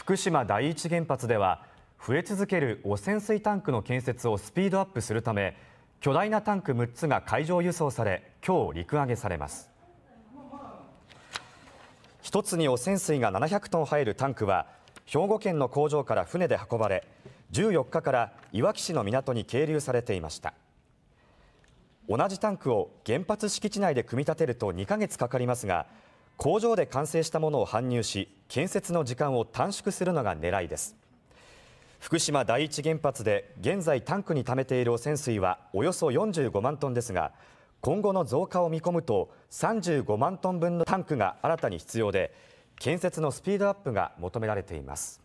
福島第一原発では増え続ける汚染水タンクの建設をスピードアップするため巨大なタンク6つが海上輸送され今日陸揚げされます1つに汚染水が700トン入るタンクは兵庫県の工場から船で運ばれ14日からいわき市の港に係留されていました同じタンクを原発敷地内で組み立てると2ヶ月かかりますが工場で完成したものを搬入し建設の時間を短縮するのが狙いです福島第一原発で現在タンクに溜めている汚染水はおよそ45万トンですが今後の増加を見込むと35万トン分のタンクが新たに必要で建設のスピードアップが求められています